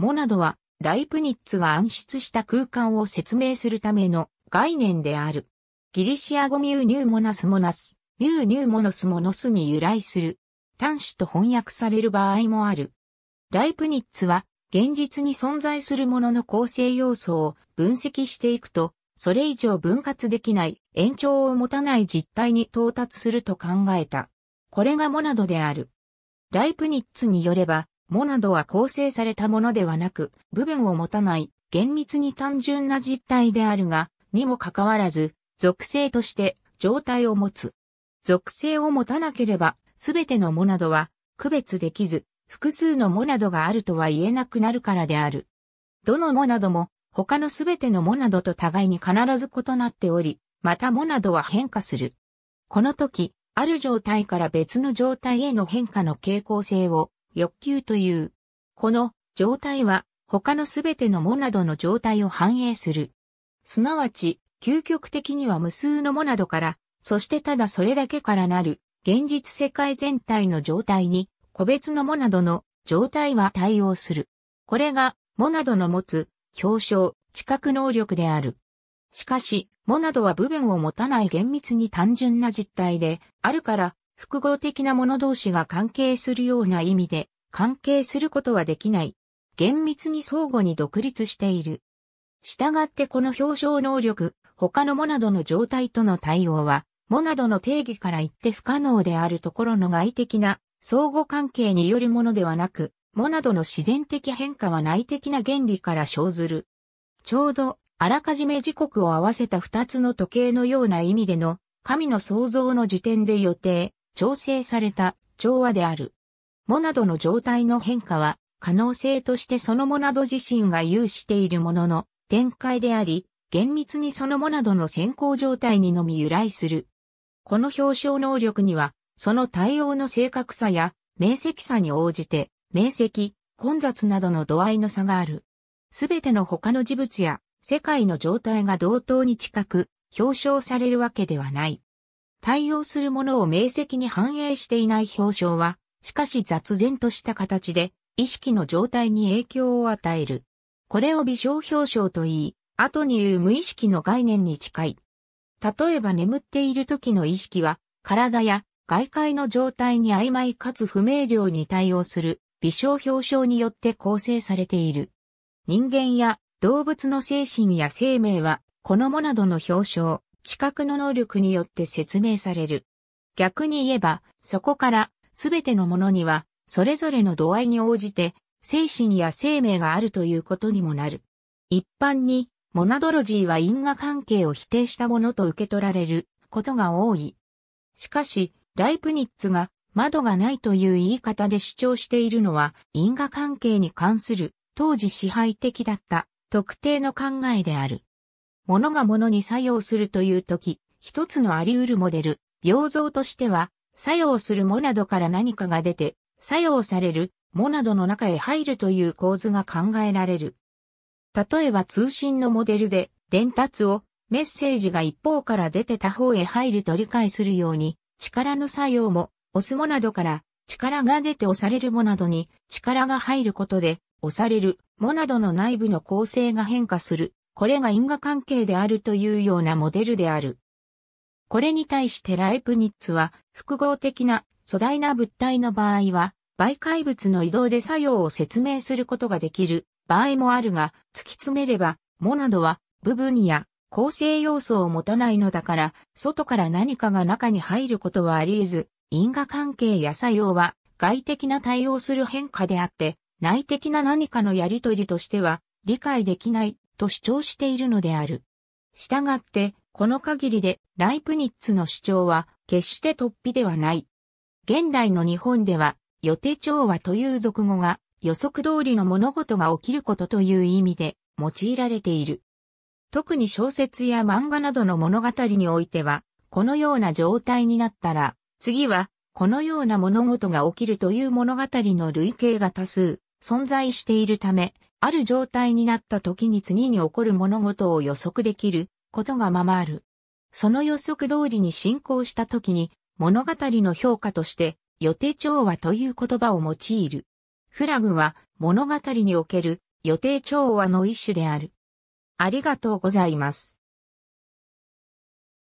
モナドは、ライプニッツが暗出した空間を説明するための概念である。ギリシア語ミューニューモナスモナス、ミューニューモノスモノスに由来する。端子と翻訳される場合もある。ライプニッツは、現実に存在するものの構成要素を分析していくと、それ以上分割できない延長を持たない実態に到達すると考えた。これがモナドである。ライプニッツによれば、モナドは構成されたものではなく、部分を持たない、厳密に単純な実体であるが、にもかかわらず、属性として状態を持つ。属性を持たなければ、すべてのモナドは区別できず、複数のモナドがあるとは言えなくなるからである。どのモナドも、他のすべてのモナドと互いに必ず異なっており、またモナドは変化する。この時、ある状態から別の状態への変化の傾向性を欲求という。この状態は他のすべてのモナドの状態を反映する。すなわち、究極的には無数のモナドから、そしてただそれだけからなる、現実世界全体の状態に、個別のモナドの状態は対応する。これが、モナドの持つ、表象、知覚能力である。しかし、モナドは部分を持たない厳密に単純な実態で、あるから、複合的なもの同士が関係するような意味で、関係することはできない。厳密に相互に独立している。従ってこの表彰能力、他のモナドの状態との対応は、モナドの定義から言って不可能であるところの外的な相互関係によるものではなく、モナドの自然的変化は内的な原理から生ずる。ちょうど、あらかじめ時刻を合わせた二つの時計のような意味での、神の創造の時点で予定、調整された調和である。モナドの状態の変化は、可能性としてそのモナド自身が有しているものの展開であり、厳密にそのモナドの先行状態にのみ由来する。この表彰能力には、その対応の正確さや、明晰さに応じて、明晰、混雑などの度合いの差がある。すべての他の事物や、世界の状態が同等に近く、表彰されるわけではない。対応するものを明晰に反映していない表象は、しかし雑然とした形で、意識の状態に影響を与える。これを微小表象と言い、後に言う無意識の概念に近い。例えば眠っている時の意識は、体や外界の状態に曖昧かつ不明瞭に対応する微小表象によって構成されている。人間や動物の精神や生命は、このモなどの表象、知覚の能力によって説明される。逆に言えば、そこからすべてのものには、それぞれの度合いに応じて、精神や生命があるということにもなる。一般に、モナドロジーは因果関係を否定したものと受け取られることが多い。しかし、ライプニッツが窓がないという言い方で主張しているのは因果関係に関する当時支配的だった特定の考えである。物が物に作用するというとき、一つのあり得るモデル、病像としては、作用するモなどから何かが出て、作用されるモなどの中へ入るという構図が考えられる。例えば通信のモデルで伝達をメッセージが一方から出て他方へ入ると理解するように、力の作用も押すモなどから力が出て押されるモなどに力が入ることで押されるモなどの内部の構成が変化するこれが因果関係であるというようなモデルである。これに対してライプニッツは、複合的な粗大な物体の場合は、媒介物の移動で作用を説明することができる場合もあるが、突き詰めれば、モなどは部分や構成要素を持たないのだから、外から何かが中に入ることはあり得ず、因果関係や作用は外的な対応する変化であって、内的な何かのやりとりとしては理解できないと主張しているのである。したがって、この限りでライプニッツの主張は決して突飛ではない。現代の日本では予定調和という俗語が予測通りの物事が起きることという意味で用いられている。特に小説や漫画などの物語においては、このような状態になったら、次はこのような物事が起きるという物語の類型が多数存在しているため、ある状態になった時に次に起こる物事を予測できることがままある。その予測通りに進行した時に物語の評価として予定調和という言葉を用いる。フラグは物語における予定調和の一種である。ありがとうございます。